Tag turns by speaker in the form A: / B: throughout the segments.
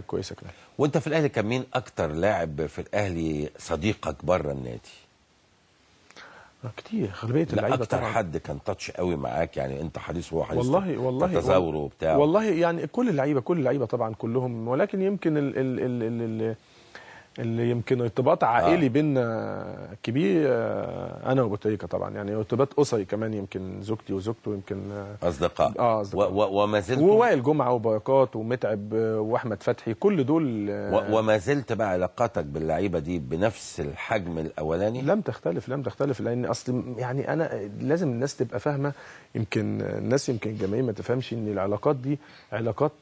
A: كويسه كده
B: وانت في الاهلي كان مين اكتر لاعب في الاهلي صديقك بره النادي
A: كتير غالبيه اللعيبه اكتر طبعا.
B: حد كان تاتش قوي معاك يعني انت حديث هو حديث والله والله تزاوره وبتاع والله
A: يعني كل اللعيبه كل اللعيبه طبعا كلهم ولكن يمكن ال ال ال ال ال اللي يمكن ارتباط عائلي آه. بينا آه، كبير آه، انا وبوتريكا طبعا يعني ارتباط اسري كمان يمكن زوجتي وزوجته يمكن آه،
B: اصدقاء اه اصدقاء وما زلت
A: ووائل جمعه وبركات ومتعب واحمد فتحي كل دول
B: وما زلت بقى علاقاتك باللعيبه دي بنفس الحجم الاولاني
A: لم تختلف لم تختلف لان اصل يعني انا لازم الناس تبقى فاهمه يمكن الناس يمكن الجماهير ما تفهمش ان العلاقات دي علاقات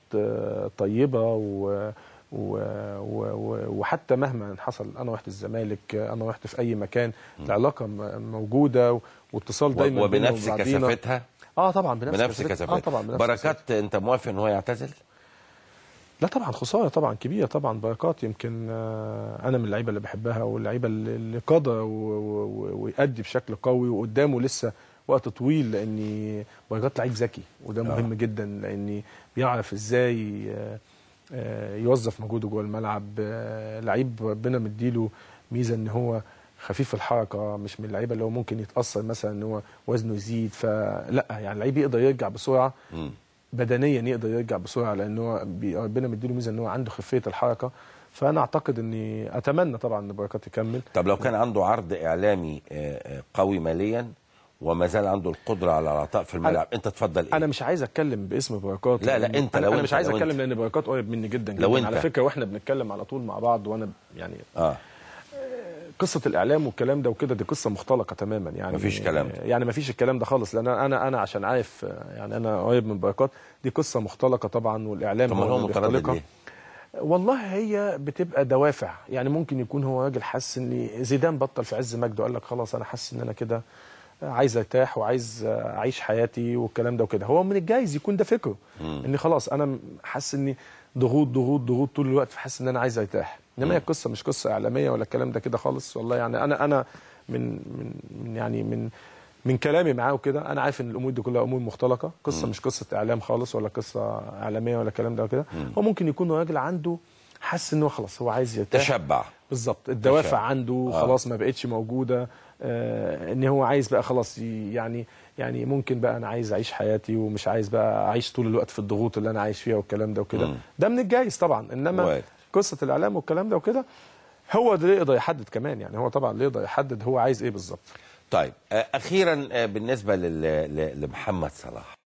A: طيبه و... و... و... حتى مهما حصل انا واحد الزمالك انا واحد في اي مكان العلاقه موجوده واتصال دايما وبنفس كثافتها
B: اه طبعا بنفس, بنفس كثافتها آه طبعا بنفس بركات كسفتها. انت موافق ان هو يعتزل؟
A: لا طبعا خساره طبعا كبيره طبعا بركات يمكن آه، انا من اللعيبه اللي بحبها واللعيبه اللي قضى ويؤدي بشكل قوي وقدامه لسه وقت طويل لاني بركات لعيب ذكي وده آه. مهم آه. جدا لاني بيعرف ازاي آه، آه، يوظف مجهوده جوه الملعب آه، لعيب ربنا مديله ميزه ان هو خفيف الحركه مش من اللعيبه اللي هو ممكن يتاثر مثلا ان هو وزنه يزيد فلا يعني لعيب يقدر يرجع بسرعه بدنيا يقدر يرجع بسرعه لان هو ربنا مديله ميزه ان هو عنده خفيه الحركه فانا اعتقد اني اتمنى طبعا ان بركات يكمل
B: طب لو كان عنده عرض اعلامي آه، قوي ماليا وما زال عنده القدره على العطاء في الملعب
A: انت تفضل ايه؟ انا مش عايز اتكلم باسم بركات لا لا انت لو انا انت مش عايز اتكلم لان بركات قريب مني جدا جدا لو انت. على فكره واحنا بنتكلم على طول مع بعض وانا يعني اه قصه الاعلام والكلام ده وكده دي قصه مختلقه تماما يعني مفيش كلام ده. يعني مفيش الكلام ده خالص لان انا انا عشان عارف يعني انا قريب من بركات دي قصه مختلقه طبعا والاعلام طب هو مختلقة والله هي بتبقى دوافع يعني ممكن يكون هو راجل حس ان زيدان بطل في عز مجده وقال لك خلاص انا حاسس ان انا كده عايز ارتاح وعايز اعيش حياتي والكلام ده وكده هو من الجايز يكون ده فكره ان خلاص انا حاسس اني ضغوط ضغوط ضغوط طول الوقت فحاسس ان انا عايز ارتاح انما هي القصه مش قصه اعلاميه ولا الكلام ده كده خالص والله يعني انا انا من من يعني من من كلامي معاه وكده انا عارف ان الامور دي كلها امور مختلقه قصه مش قصه اعلام خالص ولا قصه اعلاميه ولا الكلام ده وكده هو ممكن يكون راجل عنده حس ان هو خلاص هو عايز يرتاح تشبع بالظبط الدوافع تشبع. عنده آه. خلاص ما بقتش موجوده آه ان هو عايز بقى خلاص يعني يعني ممكن بقى انا عايز اعيش حياتي ومش عايز بقى اعيش طول الوقت في الضغوط اللي انا عايش فيها والكلام ده وكده ده من الجايز طبعا انما قصه الاعلام والكلام ده وكده هو اللي يقدر يحدد كمان يعني هو طبعا اللي يقدر يحدد هو عايز ايه بالظبط
B: طيب آه، اخيرا آه، بالنسبه لمحمد صلاح